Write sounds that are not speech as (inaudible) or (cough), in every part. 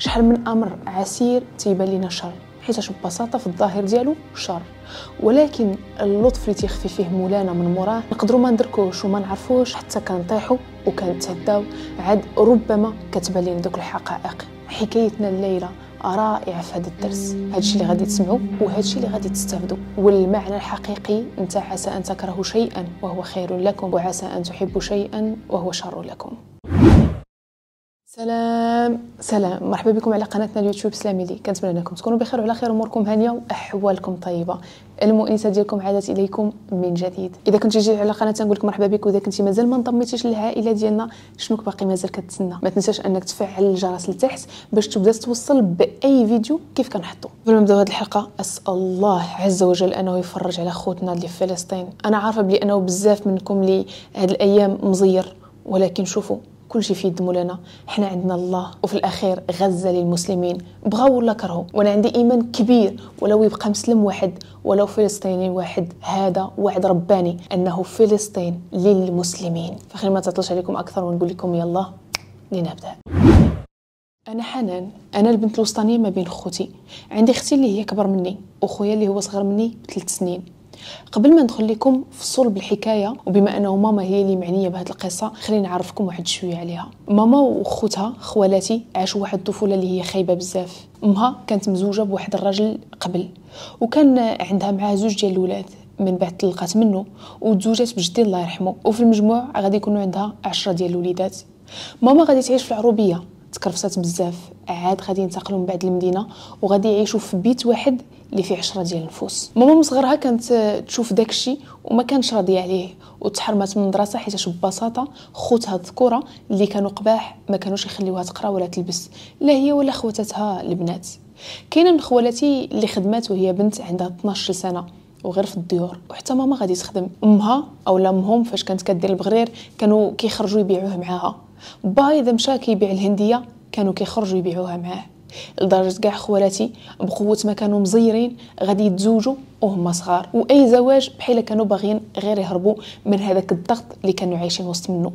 شحال من امر عسير تيبان لينا شر حيت ببساطه في الظاهر ديالو شر ولكن اللطف اللي تيخفي فيه مولانا من موراه نقدروا ما ندركوش وما نعرفوش حتى كنطيحوا وكنتهداو عاد ربما كتبان لينا دوك الحقائق حكايتنا الليله رائعه في هذا الدرس هادشي اللي غادي تسمعوا وهادشي اللي غادي تستافدوا والمعنى الحقيقي انت عسى ان تكرهوا شيئا وهو خير لكم وعسى ان تحبوا شيئا وهو شر لكم سلام سلام مرحبا بكم على قناتنا اليوتيوب سلامي لي كنتمنى انكم تكونوا بخير وعلى خير اموركم هانيه واحوالكم طيبه المؤنسه ديالكم عادت اليكم من جديد اذا كنتي جديد على قناتنا نقول لكم مرحبا بك واذا كنتي مازال ما انضميتيش للعائله ديالنا شنو باقي مازال كتسنى ما تنساش انك تفعل الجرس لتحت باش تبدا توصل باي فيديو كيف كنحطو قبل ما نبداو هذه الحلقه اسال الله عز وجل انه يفرج على خوتنا اللي في فلسطين انا عارفه بلي انه بزاف منكم اللي هاد الايام مزير ولكن شوفوا كل شيء في يد مولانا حنا عندنا الله وفي الاخير غزه للمسلمين بغاو ولا كرهوا وانا عندي ايمان كبير ولو يبقى مسلم واحد ولو فلسطيني واحد هذا وعد رباني انه فلسطين للمسلمين فخلينا ما تطلش عليكم اكثر ونقول لكم يلا لنبدا انا حنان انا البنت الوسطانيه ما بين خوتي عندي اختي اللي هي كبر مني وخويا اللي هو صغر مني بثلاث سنين قبل ما ندخل لكم في صلب الحكايه وبما انه ماما هي اللي معنيه بهذه القصه خليني نعرفكم واحد شويه عليها ماما واخوتها خوالاتي عاشوا واحد الطفوله اللي هي خايبه بزاف امها كانت مزوجه بواحد الرجل قبل وكان عندها معاه زوج ديال الولاد من بعد طلقات منه وتزوجات بجدي الله يرحمه وفي المجموع غادي يكونوا عندها عشرة ديال الوليدات ماما غادي تعيش في العروبيه تكرفصات بزاف عاد غادي ينتقلوا من بعد المدينه وغادي يعيشوا في بيت واحد اللي فيه عشرة ديال النفوس ماما من صغرها كانت تشوف داكشي وما كانش راضيه عليه وتحرمت من المدرسه حيت ببساطه خوتها الذكوره اللي كانوا قباح ما كانوش يخليوها تقرا ولا تلبس لا هي ولا خواتاتها البنات كاينه من خوالاتي اللي خدمات وهي بنت عندها 12 سنه وغير في الديور وحتى ماما غادي تخدم امها او لامهم فاش كانت كدير البغرير كانوا كيخرجوا يبيعوه معاها با اذا مشى كيبيع الهنديه كانوا كيخرجوا يبيعوها معاه لدرجة كاع خوالاتي بقوة ما كانوا مزيرين غادي يتزوجوا وهم صغار واي زواج بحال كانوا باغيين غير يهربوا من هذاك الضغط اللي كانوا عايشين وسط منه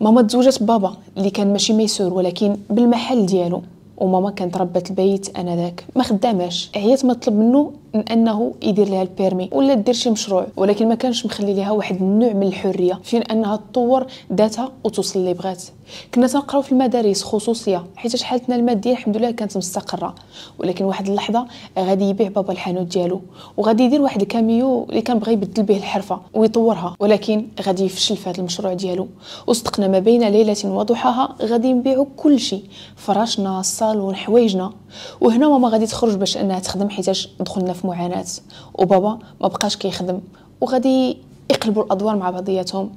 ماما تزوجت بابا اللي كان ماشي ميسور ولكن بالمحل ديالو وماما كانت ربات البيت ذاك ما خداماش عيات ما طلب منه من انه يدير لها البيرمي ولا دير شي مشروع ولكن ما كانش مخلي لها واحد النوع من الحريه فين انها تطور ذاتها وتوصل اللي بغات كنا تنقراو في المدارس خصوصيه حيت حالتنا الماديه الحمد لله كانت مستقره ولكن واحد اللحظه غادي يبيع بابا الحانوت ديالو وغادي يدير واحد الكاميو اللي كان بغى يبدل به الحرفه ويطورها ولكن غادي يفشل في هذا المشروع ديالو وصدقنا ما بين ليله وضحاها غادي نبيعو كل شيء فراشنا الصالون حوايجنا وهنا ماما غادي تخرج باش انها تخدم حيتاش دخلنا في معاناه وبابا ما بقاش كيخدم وغادي يقلبوا الادوار مع بعضياتهم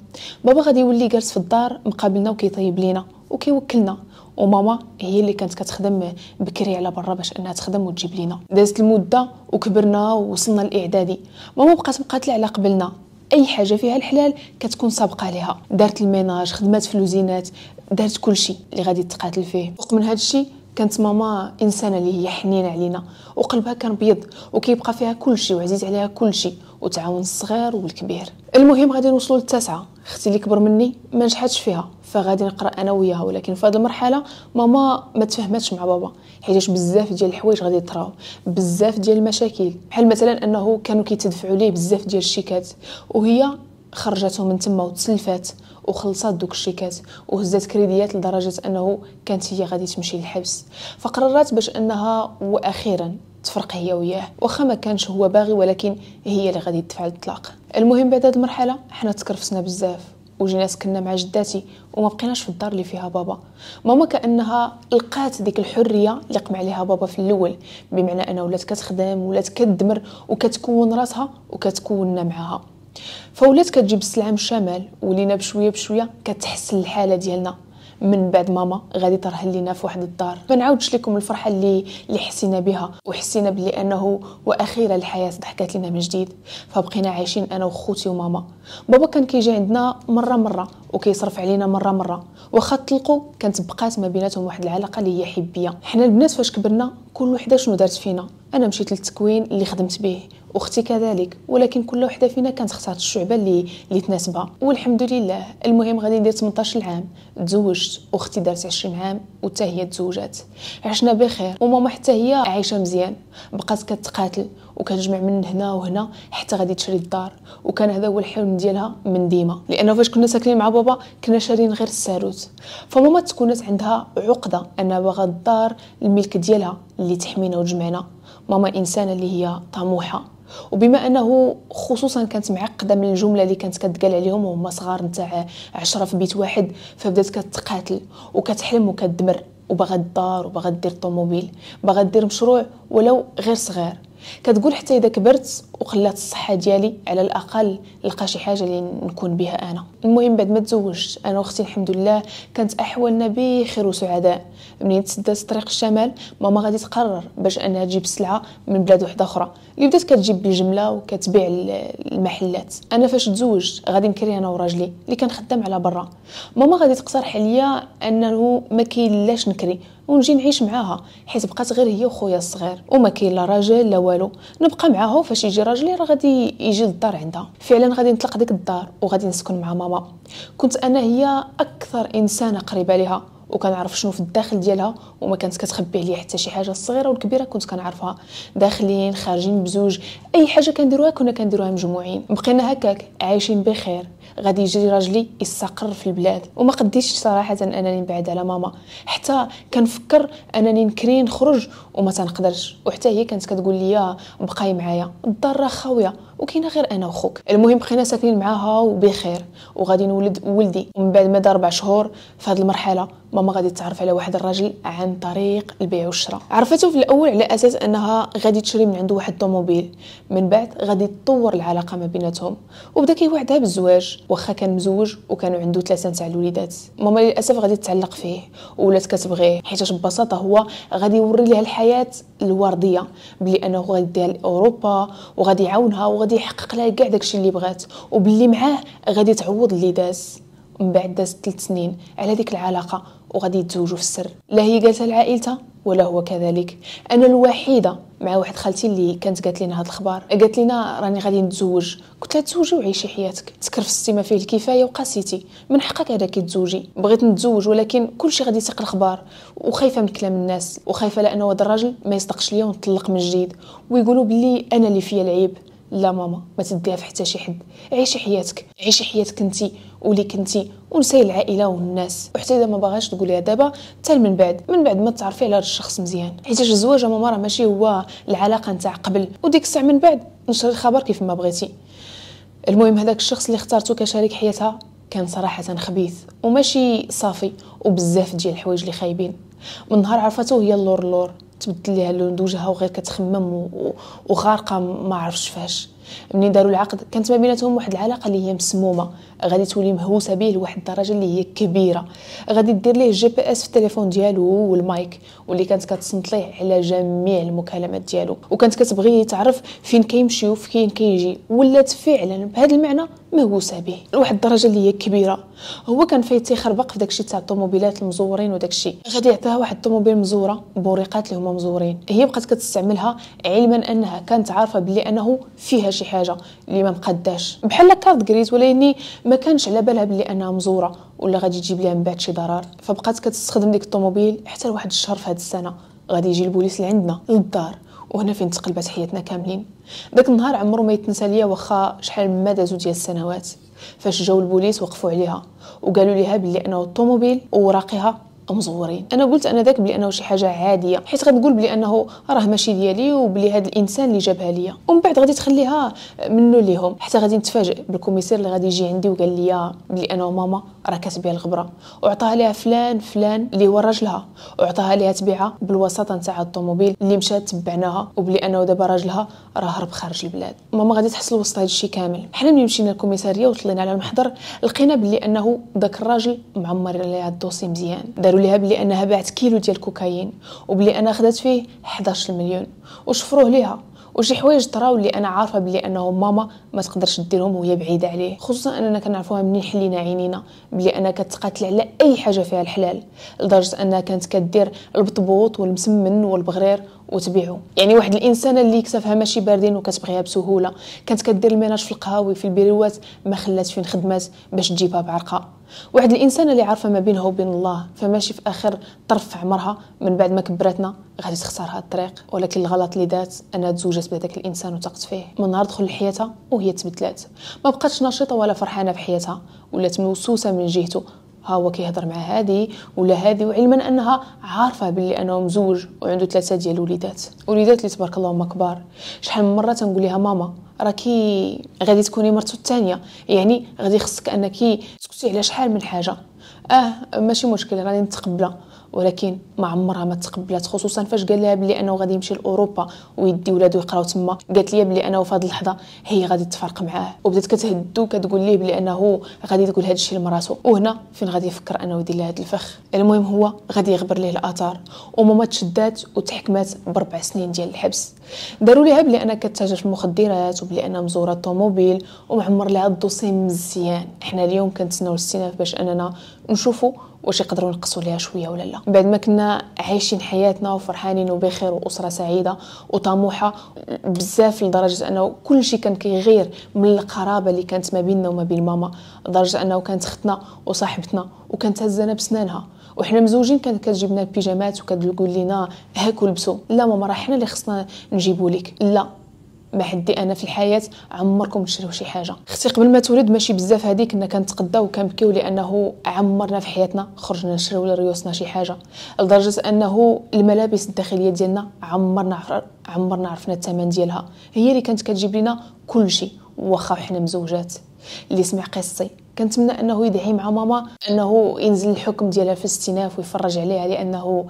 بابا غادي يولي جالس في الدار مقابلنا وكيطيب لينا وكيوكلنا وماما هي اللي كانت كتخدم بكري على برا باش انها تخدم وتجيب لينا دازت المده وكبرنا ووصلنا الاعدادي ماما بقات مقاتله على قبلنا اي حاجه فيها الحلال كتكون سابقه لها دارت الميناج خدمات في الوزينات دارت كل شيء اللي غادي تقاتل فيه فوق من هذا الشيء كانت ماما انسانه اللي هي حنينه علينا وقلبها كان بيض وكيبقى فيها كل شيء وعزيز عليها كل شيء وتعاون الصغير والكبير المهم غادي نوصلوا للتاسعه اختي اللي كبر مني ما نجحتش فيها فغادي نقرا انا وياها ولكن في هذه المرحله ماما ما تفهمتش مع بابا حيت بزاف ديال الحوايج غادي يطراو بزاف ديال المشاكل بحال مثلا انه كانوا كيتدفعوا ليه بزاف ديال الشيكات وهي خرجته من تما وتسلفات وخلصات دوك الشيكات وهزات كريديات لدرجه انه كانت هي غادي تمشي للحبس فقررت باش انها واخيرا تفرق هي وياه واخا ما كانش هو باغي ولكن هي اللي غادي تدفع الطلاق المهم بعد هاد المرحله حنا تكرفسنا بزاف وجينا سكننا مع جداتي وما بقيناش في الدار اللي فيها بابا ماما كانها لقات ديك الحريه اللي قمع عليها بابا في الاول بمعنى انها ولات كتخدم ولات كتدمر وكتكون راسها وكتكوننا معاها فولات كتجيب السلعه من الشمال ولينا بشويه بشويه كتحسن الحاله ديالنا من بعد ماما غادي ترهل لينا في واحد الدار ما نعاودش لكم الفرحه اللي اللي حسينا بها وحسينا بلي انه واخيرا الحياه ضحكات لنا من جديد فبقينا عايشين انا وخوتي وماما بابا كان كيجي عندنا مره مره وكيصرف علينا مره مره واخا طلقوا كانت بقات ما بيناتهم واحد العلاقه اللي هي حبيه حنا البنات فاش كبرنا كل وحده شنو دارت فينا انا مشيت للتكوين اللي خدمت به اختي كذلك ولكن كل وحده فينا كانت اختارت الشعبه اللي اللي تناسبها والحمد لله المهم غادي ندير 18 عام تزوجت اختي دارت 20 عام وتا هي تزوجات عشنا بخير وماما حتى هي عايشه مزيان بقات كتقاتل وكنجمع من هنا وهنا حتى غادي تشري الدار وكان هذا هو الحلم ديالها من ديما لانه فاش كنا ساكنين مع بابا كنا شارين غير الساروت فماما تكونت عندها عقده انها باغا الدار الملك ديالها اللي تحمينا وتجمعنا ماما انسانه اللي هي طموحه وبما انه خصوصا كانت معقده من الجمله اللي كانت كتقال عليهم وهم صغار نتاع عشرة في بيت واحد فبدات كتقاتل وكتحلم وكتدمر وباغا الدار وباغا دير الطوموبيل باغا دير مشروع ولو غير صغير كتقول حتى اذا كبرت وخلات الصحه ديالي على الاقل نلقى شي حاجه اللي نكون بها انا المهم بعد ما تزوجت انا واختي الحمد لله كانت احوالنا بخير وسعداء منين تسدات طريق الشمال ماما غادي تقرر باش انها تجيب سلعه من بلاد واحده اخرى اللي بدات كتجيب بالجمله وكتبيع المحلات انا فاش تزوجت غادي نكري انا وراجلي اللي كان خدام على برا ماما غادي تقترح عليا انه ما كاين نكري ونجي نعيش معاها حيت بقات غير هي وخويا الصغير وما كاين لا راجل لا والو نبقى معاها وفاش يجي راجلي راه غادي يجي للدار عندها فعلا غادي نطلق ديك الدار وغادي نسكن مع ماما كنت انا هي اكثر انسانه قريبه ليها وكنعرف شنو في الداخل ديالها وما كانت كتخبي عليا حتى شي حاجه الصغيره والكبيره كنت كنعرفها داخلين خارجين بزوج اي حاجه كنديروها كنا كنديروها مجموعين بقينا هكاك عايشين بخير غادي يجري راجلي يستقر في البلاد وما قديش صراحه انني نبعد على ماما حتى كنفكر انني نكري نخرج وما تنقدرش وحتى هي كانت كتقول لي بقاي معايا الدار راه خاويه وكاينه غير انا وخوك المهم بقينا ساكنين معاها وبخير وغادي نولد ولدي ومن بعد ما دار شهور في هذه المرحله ماما غادي تتعرف على واحد الراجل عن طريق البيع والشراء عرفته في الاول على اساس انها غادي تشري من عنده واحد الطوموبيل من بعد غادي تطور العلاقه ما بيناتهم وبدا كيوعدها بالزواج واخا كان مزوج وكانوا عنده ثلاثه نتاع الوليدات ماما للاسف غادي تتعلق فيه ولات كتبغيه حيت ببساطه هو غادي يوري لها الحياه الورديه بلي انه غادي يديها لاوروبا وغادي يعاونها وغادي يحقق لها كاع داكشي اللي بغات وبلي معاه غادي تعوض اللي داز من بعد دازت ثلاث سنين على ديك العلاقه وغادي يتزوجوا في السر لا هي قالتها لعائلتها ولا هو كذلك انا الوحيده مع واحد خالتي اللي كانت قالت لنا هذا الخبر قالت لنا راني غادي نتزوج قلت لها تزوجي وعيشي حياتك تكرفستي ما فيه الكفايه وقاسيتي من حقك هذاك تزوجي بغيت نتزوج ولكن كلشي غادي يثق الخبار وخايفه من كلام الناس وخايفه لانه هذا الراجل ما يصدقش ليا ونطلق من جديد ويقولوا بلي انا اللي فيا العيب لا ماما ما تديها في حتى شي حد عيشي حياتك عيشي حياتك انت ولي كنتي ونساي العائله والناس وحتى اذا ما باغاش تقوليها دابا حتى من بعد من بعد ما تعرفي على الشخص مزيان حيت الزواج ماما راه ماشي هو العلاقه نتاع قبل وديك الساعه من بعد نشري الخبر كيف ما بغيتي المهم هذاك الشخص اللي اختارته كشريك حياتها كان صراحة خبيث وماشي صافي وبزاف ديال الحوايج اللي خايبين من نهار عرفته هي اللور اللور تبدل ليها لون وجهها وغير كتخمم وغارقه ما عرفتش فاش منين داروا العقد كانت ما بيناتهم واحد العلاقه اللي هي مسمومه غادي تولي مهووسه به لواحد الدرجه اللي هي كبيره غادي دير ليه الجي بي اس في التليفون ديالو والمايك واللي كانت كتصنت ليه على جميع المكالمات ديالو وكانت كتبغي تعرف فين كيمشي وفين كيجي ولات فعلا بهذا المعنى مهووسه به لواحد الدرجه اللي هي كبيره هو كان فايت تيخربق في داكشي تاع الطوموبيلات المزورين وداكشي غادي يعطيها واحد الطوموبيل مزوره بوريقات اللي هما مزورين هي بقات كتستعملها علما انها كانت عارفه بلي انه فيها شي حاجه اللي ما مقداش بحال كارت غريز ولا اني ما كانش على بالها بلي انها مزوره ولا غادي تجيب ليها من بعد شي ضرر فبقات كتستخدم ديك الطوموبيل حتى لواحد الشهر في هذه السنه غادي يجي البوليس لعندنا للدار وهنا فين تقلبت حياتنا كاملين داك النهار عمرو ما يتنسى ليا واخا شحال ما دازو ديال السنوات فاش جاو البوليس وقفوا عليها وقالوا ليها بلي انه الطوموبيل ووراقها مزورين انا قلت انا ذاك بلي انه شي حاجه عاديه حيت غنقول بلي انه راه ماشي ديالي وبلي هذا الانسان اللي جابها ليا ومن بعد غادي تخليها منه ليهم حتى غادي نتفاجئ بالكوميسير اللي غادي يجي عندي وقال لي بلي انا ماما راه كاتبيها الغبره وعطاها ليها فلان فلان اللي هو راجلها وعطاها ليها تبيعه بالوساطه نتاع الطوموبيل اللي مشات تبعناها وبلي انه دابا راجلها راه هرب خارج البلاد ماما غادي تحصل وسط هذا الشيء كامل حنا ملي مشينا للكوميساريه وطلينا على المحضر لقينا بلي انه داك الراجل معمر ليها الدوسي مزيان داروا ليها بلي انها باعت كيلو ديال الكوكايين وبلي انا خدات فيه 11 مليون وشفروه ليها وشي حوايج طراو اللي انا عارفه بلي انه ماما ما تقدرش ديرهم وهي بعيده عليه خصوصا اننا كنعرفوها منين حلينا عينينا بلي انا كتقاتل على اي حاجه فيها الحلال لدرجه انها كانت كدير البطبوط والمسمن والبغرير وتبيعو يعني واحد الانسانه اللي كتفها ماشي باردين وكتبغيها بسهوله كانت كدير الميناج في القهاوي في البيروات ما خلات فين خدمات باش تجيبها بعرقها واحد الانسانه اللي عارفه ما بينها وبين الله فماشي في اخر طرف عمرها من بعد ما كبراتنا غادي تخسر هاد الطريق ولكن الغلط اللي دات انا تزوجت بهذاك الانسان وتقت فيه من نهار دخل لحياتها وهي تبدلات ما بقاتش نشيطه ولا فرحانه في حياتها ولات موسوسه من جهته ها هو كيهضر مع هذه ولا هذه وعلما انها عارفه باللي انا مزوج وعنده ثلاثه ديال الوليدات وليدات اللي تبارك هما كبار شحال من مره تنقول لها ماما راكي غادي تكوني مرته الثانيه يعني غادي خصك انك تسكتي على شحال من حاجه اه ماشي مشكل راني متقبله ولكن ما عمرها ما تقبلات خصوصا فاش قال لها بلي انه غادي يمشي لاوروبا ويدي ولادو يقراو تما قالت لي بلي انه في هذه اللحظه هي غادي تفرق معاه وبدات كتهدو كتقول ليه بلي انه غادي تقول هذا الشيء لمراته وهنا فين غادي يفكر انه يدير لها هذا الفخ المهم هو غادي يغبر ليه الاثار وماما تشدات وتحكمات باربع سنين ديال الحبس داروا ليها بلي انا كتاجر في المخدرات وبلي انا مزوره الطوموبيل ومعمر لها الدوسي مزيان حنا اليوم كنتسناو الاستئناف باش اننا نشوفوا واش يقدروا ينقصوا ليها شويه ولا لا بعد ما كنا عايشين حياتنا وفرحانين وبخير واسره سعيده وطموحه بزاف لدرجه انه كل شيء كان كيغير من القرابه اللي كانت ما بيننا وما بين ماما لدرجه انه كانت اختنا وصاحبتنا وكانت هزانا بسنانها وحنا مزوجين كانت كتجيب لنا البيجامات وكتقول لنا هاك ولبسوا لا ماما راه حنا اللي خصنا نجيبوا لك لا ما حدي انا في الحياه عمركم تشريو شي حاجه اختي قبل ما تولد ماشي بزاف هذيك كنا كنتقداو وكنبكيو لانه عمرنا في حياتنا خرجنا نشريو لريوسنا شي حاجه لدرجه انه الملابس الداخليه ديالنا عمرنا عمرنا عرفنا الثمن ديالها هي اللي كانت كتجيب لنا كل شيء واخا حنا مزوجات اللي سمع قصتي كنتمنى انه يدعي مع ماما انه ينزل الحكم ديالها في الاستئناف ويفرج عليها لانه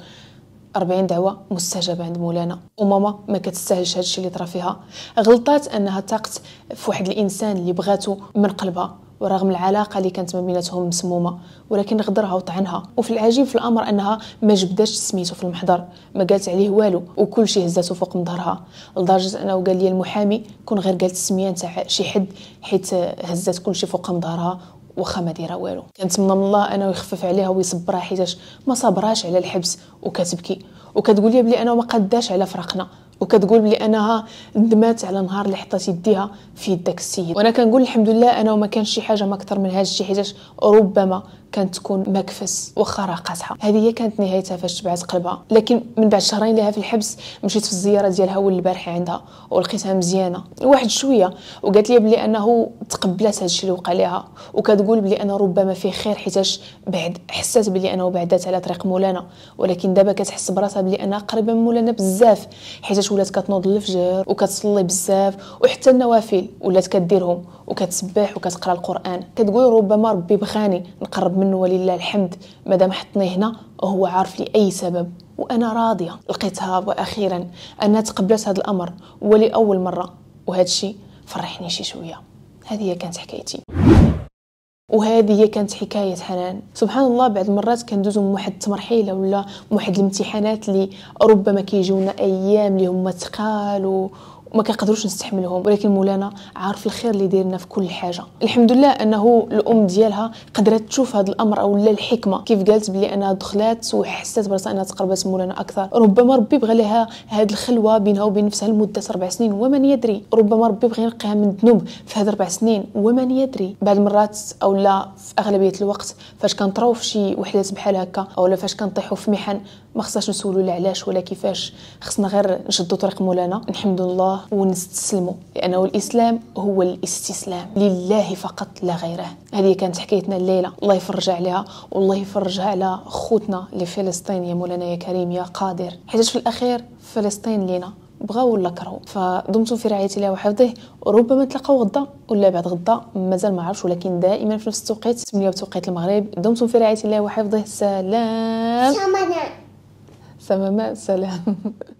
40 دعوه مستجابه عند مولانا وماما ما كتستاهلش هادشي اللي طرا فيها غلطات انها تاقت في واحد الانسان اللي بغاتو من قلبها ورغم العلاقه اللي كانت ما بيناتهم مسمومه ولكن غدرها وطعنها وفي العجيب في الامر انها ما جبداتش سميتو في المحضر ما قالت عليه والو وكل شيء هزاتو فوق مظهرها لدرجه انه قال لي المحامي كون غير قالت السميه نتاع شي حد حيت هزات كل شيء فوق مظهرها واخا ما دايره والو كنتمنى من الله انه يخفف عليها ويصبرها حيتاش ما صبراش على الحبس وكتبكي وكتقول لي بلي انا ما قداش على فراقنا وكتقول بلي انها ندمات على نهار اللي حطات يديها في يد داك السيد وانا كنقول الحمد لله انا وما كانش شي حاجه ما اكثر من هذا الشيء حيتاش ربما كانت تكون مكفس واخا راه قاصحه هذه هي كانت نهايتها فاش تبعت قلبها لكن من بعد شهرين لها في الحبس مشيت في الزياره ديالها والبارح عندها ولقيتها مزيانه واحد شويه وقالت لي بلي انه تقبلات هذا الشيء اللي وقع لها وكتقول بلي انا ربما في خير حيتاش بعد حسات بلي انه بعدات على طريق مولانا ولكن دابا كتحس براسها بلي انا قريبه من مولانا بزاف حيت علاش ولات كتنوض الفجر وكتصلي بزاف وحتى النوافل ولات كديرهم وكتسبح وكتقرا القران كتقول ربما ربي بغاني نقرب منه ولله الحمد مادام حطني هنا وهو عارف لي اي سبب وانا راضيه لقيتها واخيرا انا تقبلت هذا الامر ولاول مره وهذا الشيء فرحني شي شويه هذه هي كانت حكايتي وهذه هي كانت حكاية حنان سبحان الله بعد مرات كندوزو من واحد التمرحيلة ولا من واحد الامتحانات اللي ربما كيجيونا أيام اللي هما ثقال وما كنقدروش نستحملهم ولكن مولانا عارف الخير اللي داير لنا في كل حاجه الحمد لله انه الام ديالها قدرت تشوف هذا الامر او الحكمه كيف قالت بلي انها دخلات وحسات براسها انها تقربت مولانا اكثر ربما ربي بغى لها هذه الخلوه بينها وبين نفسها لمده اربع سنين ومن يدري ربما ربي بغى ينقيها من الذنوب في هذه اربع سنين ومن يدري بعد مرات او لا في اغلبيه الوقت فاش كنطراو في شي وحدات بحال هكا او لا فاش كنطيحوا في محن ما خصناش نسولو علاش ولا كيفاش خصنا غير نشدو طريق مولانا نحمد الله ونستسلمو لانه الاسلام هو الاستسلام لله فقط لا غيره هذه كانت حكايتنا الليله الله يفرج عليها والله يفرجها على خوتنا اللي في فلسطين يا مولانا يا كريم يا قادر حيت في الاخير فلسطين لينا بغاو ولا كرهو فدمتم في رعايه الله وحفظه ربما تلقاو غدا ولا بعد غدا مازال ما عرفش ولكن دائما في نفس التوقيت 8 بتوقيت المغرب دمتم في رعايه الله وحفظه سلام سمامات سلام (laughs)